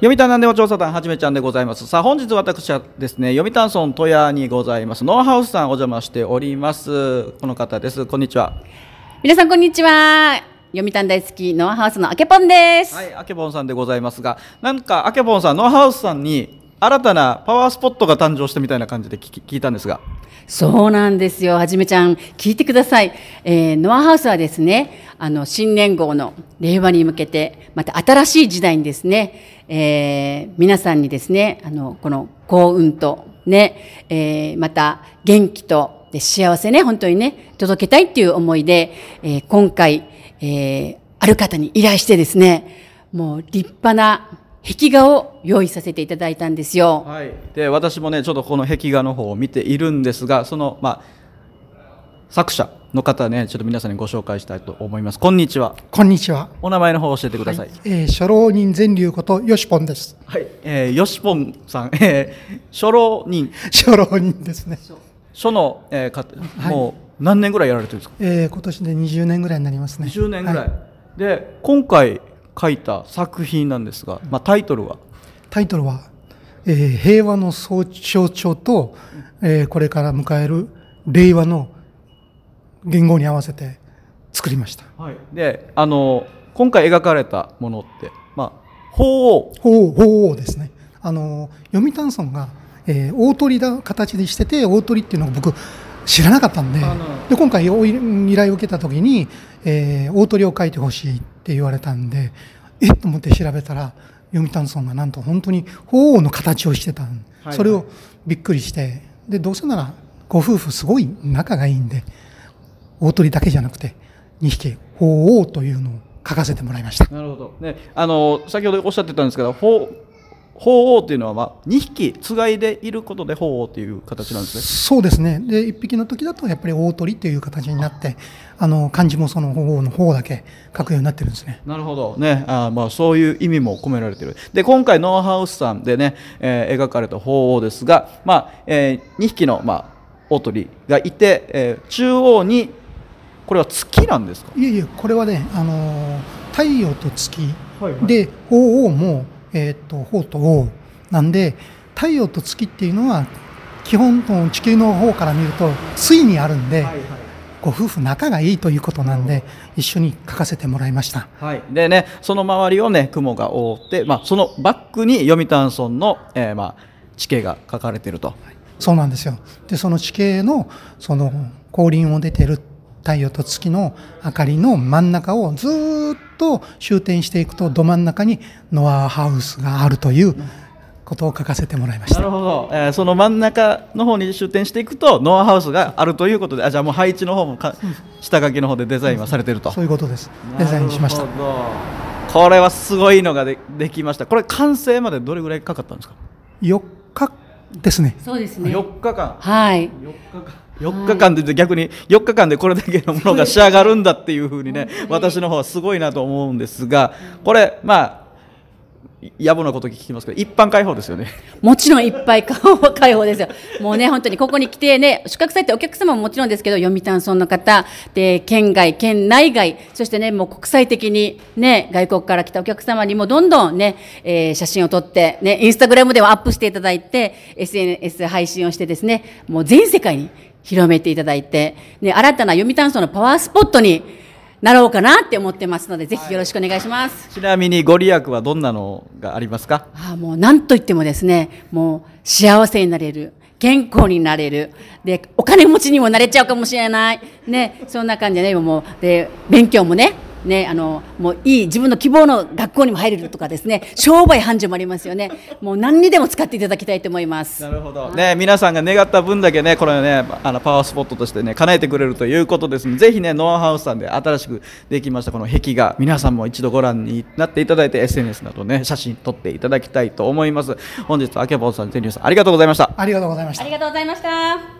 読谷なんでも調査団はじめちゃんでございます。さあ、本日私はですね、読谷村戸谷にございます、ノーハウスさんお邪魔しております。この方です。こんにちは。皆さん、こんにちは。読谷大好き、ノーハウスのあけぽんです。はい、あけぽんさんでございますが、なんかあけぽんさん、ノーハウスさんに新たなパワースポットが誕生したみたいな感じで聞聞いたんですがそうなんですよはじめちゃん聞いてください、えー、ノアハウスはですねあの新年号の令和に向けてまた新しい時代にですね、えー、皆さんにですねあのこの幸運とね、えー、また元気とで幸せね本当にね届けたいっていう思いで、えー、今回、えー、ある方に依頼してですねもう立派な壁画を用意させていただいたんですよ。はい、で私もねちょっとこの壁画の方を見ているんですがその、まあ、作者の方ねちょっと皆さんにご紹介したいと思います。こんにちは。こんにちは。お名前の方教えてください。はい、えー、初老人善流ことよしぽんです。はい、えー、よしぽんさん、えー、初老人。初老人ですね。初の、えー、かもう何年ぐらいやられてるんですか。はえー、今年で20年ぐらいになりますね。20年ぐらい。はい、で今回書いた作品なんですが、まあ、タイトルはタイトルは、えー、平和の象徴と、えー、これから迎える令和の言語に合わせて作りました、はい、であの今回描かれたものって、まあ、法王法法王ですねあの読谷村が、えー、大鳥だ形にしてて大鳥っていうのが僕知らなかったんでで今回依頼を受けた時に、えー、大鳥を書いてほしいって言われたんでえっと思って調べたら読谷村がなんと本当に鳳凰の形をしてた、はいはい、それをびっくりしてでどうせならご夫婦すごい仲がいいんで大鳥だけじゃなくて2匹鳳凰というのを書かせてもらいました。なるほど。ね、あの先ほどおっしゃってたんですけど、鳳鳳凰というのは、まあ、2匹つがいでいることで鳳凰という形なんですねそうですねで1匹の時だとやっぱり大鳥という形になってあの漢字もその鳳凰の方だけ書くようになってるんですねなるほどねあ、まあ、そういう意味も込められてるで今回ノーハウスさんでね、えー、描かれた鳳凰ですが、まあえー、2匹の、まあ、大鳥がいて、えー、中央にこれは月なんですかいえいえこれはね、あのー、太陽と月はいはい、鳳凰もえー、っと方と王なんで太陽と月っていうのは基本地球の方から見ると水にあるんで、はいはい、ご夫婦仲がいいということなんで一緒に書かせてもらいました、はい、でねその周りをね雲が覆って、まあ、そのバックに読谷村の、えー、まあ、地形が書かれていると、はい、そうなんですよでその地形のその後輪を出てる太陽と月の明かりの真ん中をずっとと終点していくとど真ん中にノアハウスがあるということを書かせてもらいましたなるほど、えー、その真ん中の方に終点していくとノアハウスがあるということであじゃあもう配置の方もか下書きの方でデザインはされてるとそういうことですデザインしましたこれはすごいのがでできましたこれ完成までどれぐらいかかったんですか4日ですねそうですね4日間はい4日間4日間で逆に4日間でこれだけのものが仕上がるんだっていうふうにね私の方はすごいなと思うんですがこれまあ野暮なこと聞きますけど一般開放ですよねもちろんいっぱい開放ですよもうね本当にここに来てね宿泊されてお客様ももちろんですけど読谷村の方で県外県内外そしてねもう国際的にね外国から来たお客様にもどんどんね、えー、写真を撮ってねインスタグラムではアップしていただいて SNS 配信をしてですねもう全世界に広めていただいて、ね、新たな読谷村のパワースポットになろうかなって思ってますので、ぜひよろしくお願いします。はい、ちなみにご利益はどんなのがありますかあもう何と言ってもですね、もう幸せになれる。健康になれる。で、お金持ちにもなれちゃうかもしれない。ね、そんな感じで、ね、もう、で、勉強もね、ね、あのもういい自分の希望の学校にも入れるとかですね 商売繁盛もありますよねもう何にでも使っていただきたいと思いますなるほど、ね、皆さんが願った分だけねこれねあのパワースポットとしてね叶えてくれるということですのでぜひねノアハウスさんで新しくできましたこの壁画皆さんも一度ご覧になっていただいて SNS などね写真撮っていただきたいと思います本日あけぼうさん天龍さんありがとうございましたありがとうございましたありがとうございました